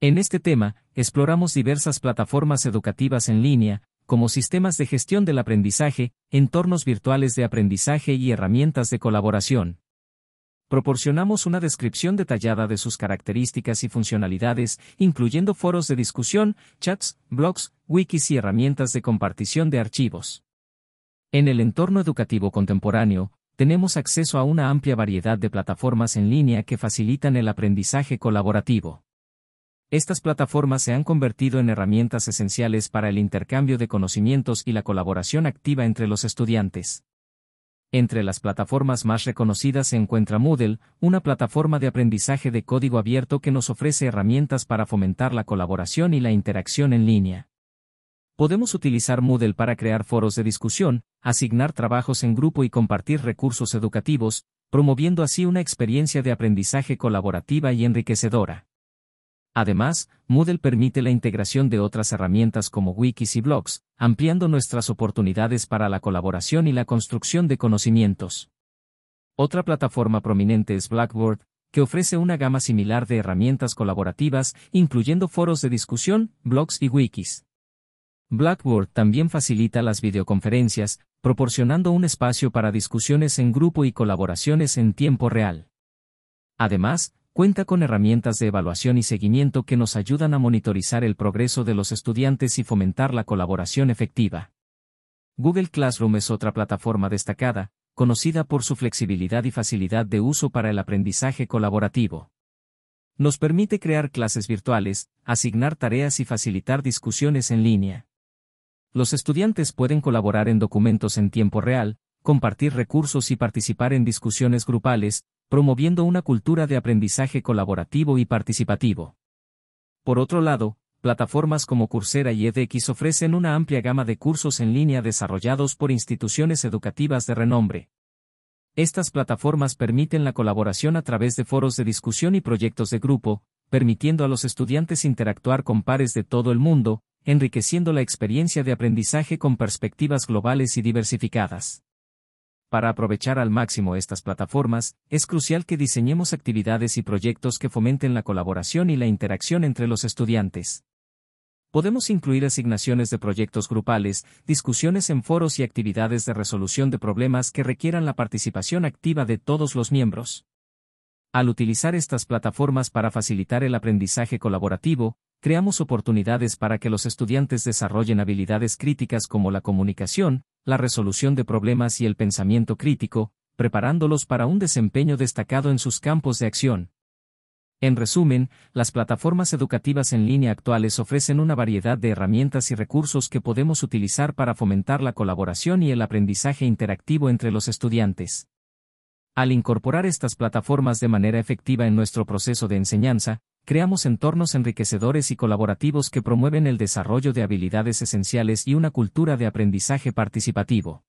En este tema, exploramos diversas plataformas educativas en línea, como sistemas de gestión del aprendizaje, entornos virtuales de aprendizaje y herramientas de colaboración. Proporcionamos una descripción detallada de sus características y funcionalidades, incluyendo foros de discusión, chats, blogs, wikis y herramientas de compartición de archivos. En el entorno educativo contemporáneo, tenemos acceso a una amplia variedad de plataformas en línea que facilitan el aprendizaje colaborativo. Estas plataformas se han convertido en herramientas esenciales para el intercambio de conocimientos y la colaboración activa entre los estudiantes. Entre las plataformas más reconocidas se encuentra Moodle, una plataforma de aprendizaje de código abierto que nos ofrece herramientas para fomentar la colaboración y la interacción en línea. Podemos utilizar Moodle para crear foros de discusión, asignar trabajos en grupo y compartir recursos educativos, promoviendo así una experiencia de aprendizaje colaborativa y enriquecedora. Además, Moodle permite la integración de otras herramientas como wikis y blogs, ampliando nuestras oportunidades para la colaboración y la construcción de conocimientos. Otra plataforma prominente es Blackboard, que ofrece una gama similar de herramientas colaborativas, incluyendo foros de discusión, blogs y wikis. Blackboard también facilita las videoconferencias, proporcionando un espacio para discusiones en grupo y colaboraciones en tiempo real. Además, cuenta con herramientas de evaluación y seguimiento que nos ayudan a monitorizar el progreso de los estudiantes y fomentar la colaboración efectiva. Google Classroom es otra plataforma destacada, conocida por su flexibilidad y facilidad de uso para el aprendizaje colaborativo. Nos permite crear clases virtuales, asignar tareas y facilitar discusiones en línea. Los estudiantes pueden colaborar en documentos en tiempo real, compartir recursos y participar en discusiones grupales, promoviendo una cultura de aprendizaje colaborativo y participativo. Por otro lado, plataformas como Coursera y edX ofrecen una amplia gama de cursos en línea desarrollados por instituciones educativas de renombre. Estas plataformas permiten la colaboración a través de foros de discusión y proyectos de grupo, permitiendo a los estudiantes interactuar con pares de todo el mundo, enriqueciendo la experiencia de aprendizaje con perspectivas globales y diversificadas. Para aprovechar al máximo estas plataformas, es crucial que diseñemos actividades y proyectos que fomenten la colaboración y la interacción entre los estudiantes. Podemos incluir asignaciones de proyectos grupales, discusiones en foros y actividades de resolución de problemas que requieran la participación activa de todos los miembros. Al utilizar estas plataformas para facilitar el aprendizaje colaborativo, creamos oportunidades para que los estudiantes desarrollen habilidades críticas como la comunicación, la resolución de problemas y el pensamiento crítico, preparándolos para un desempeño destacado en sus campos de acción. En resumen, las plataformas educativas en línea actuales ofrecen una variedad de herramientas y recursos que podemos utilizar para fomentar la colaboración y el aprendizaje interactivo entre los estudiantes. Al incorporar estas plataformas de manera efectiva en nuestro proceso de enseñanza, creamos entornos enriquecedores y colaborativos que promueven el desarrollo de habilidades esenciales y una cultura de aprendizaje participativo.